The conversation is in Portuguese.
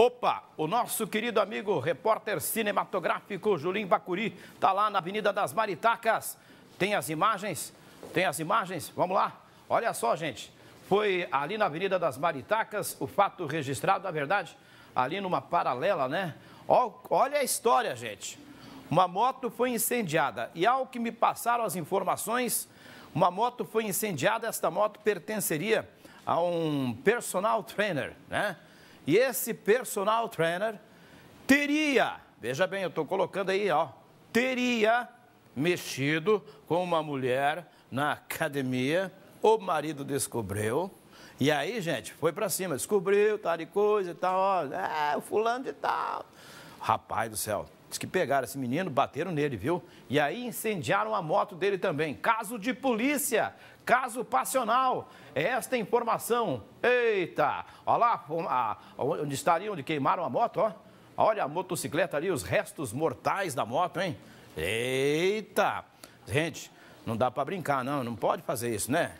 Opa, o nosso querido amigo repórter cinematográfico Julinho Bacuri está lá na Avenida das Maritacas. Tem as imagens? Tem as imagens? Vamos lá. Olha só, gente. Foi ali na Avenida das Maritacas o fato registrado, na verdade, ali numa paralela, né? Olha a história, gente. Uma moto foi incendiada e ao que me passaram as informações, uma moto foi incendiada. Esta moto pertenceria a um personal trainer, né? E esse personal trainer teria, veja bem, eu estou colocando aí, ó, teria mexido com uma mulher na academia, o marido descobriu. E aí, gente, foi para cima, descobriu tal de coisa e tal, ó, é, o fulano de tal. Rapaz do céu, Diz que pegaram esse menino, bateram nele, viu? E aí incendiaram a moto dele também. Caso de polícia, caso passional. É esta informação. Eita! Olha lá onde estariam, onde queimaram a moto, ó. Olha a motocicleta ali, os restos mortais da moto, hein? Eita! Gente, não dá para brincar, não. Não pode fazer isso, né?